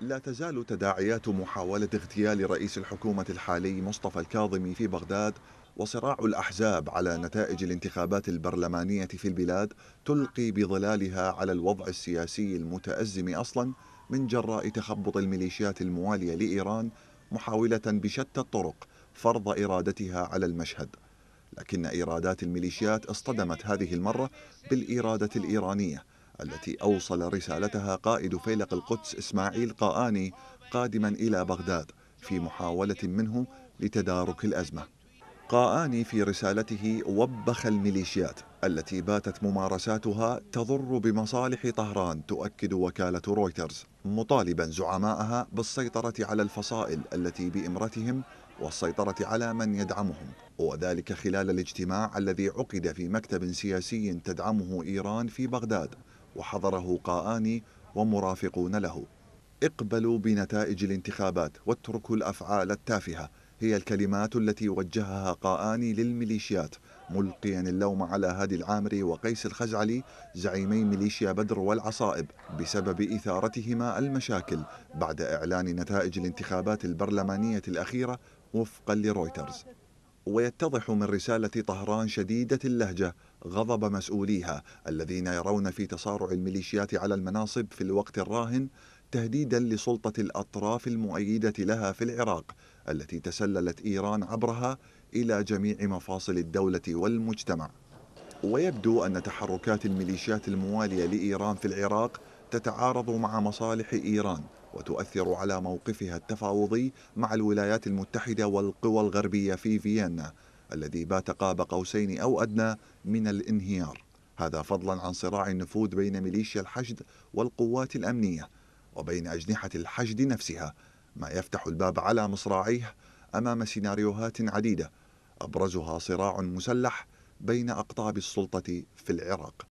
لا تزال تداعيات محاولة اغتيال رئيس الحكومة الحالي مصطفى الكاظمي في بغداد وصراع الأحزاب على نتائج الانتخابات البرلمانية في البلاد تلقي بظلالها على الوضع السياسي المتأزم أصلا من جراء تخبط الميليشيات الموالية لإيران محاولة بشتى الطرق فرض إرادتها على المشهد لكن إيرادات الميليشيات اصطدمت هذه المرة بالإرادة الإيرانية التي أوصل رسالتها قائد فيلق القدس إسماعيل قاآني قادما إلى بغداد في محاولة منه لتدارك الأزمة قاآني في رسالته وبخ الميليشيات التي باتت ممارساتها تضر بمصالح طهران تؤكد وكالة رويترز مطالبا زعماءها بالسيطرة على الفصائل التي بإمرتهم والسيطرة على من يدعمهم وذلك خلال الاجتماع الذي عقد في مكتب سياسي تدعمه إيران في بغداد وحضره قاءاني ومرافقون له اقبلوا بنتائج الانتخابات واتركوا الأفعال التافهة هي الكلمات التي وجهها قاءاني للميليشيات ملقيا اللوم على هادي العامري وقيس الخزعلي زعيمي ميليشيا بدر والعصائب بسبب إثارتهما المشاكل بعد إعلان نتائج الانتخابات البرلمانية الأخيرة وفقا لرويترز ويتضح من رسالة طهران شديدة اللهجة غضب مسؤوليها الذين يرون في تصارع الميليشيات على المناصب في الوقت الراهن تهديدا لسلطة الأطراف المؤيدة لها في العراق التي تسللت إيران عبرها إلى جميع مفاصل الدولة والمجتمع ويبدو أن تحركات الميليشيات الموالية لإيران في العراق تتعارض مع مصالح إيران وتؤثر على موقفها التفاوضي مع الولايات المتحدة والقوى الغربية في فيينا الذي بات قاب قوسين أو أدنى من الانهيار هذا فضلا عن صراع النفوذ بين ميليشيا الحشد والقوات الأمنية وبين أجنحة الحشد نفسها ما يفتح الباب على مصراعيه أمام سيناريوهات عديدة أبرزها صراع مسلح بين أقطاب السلطة في العراق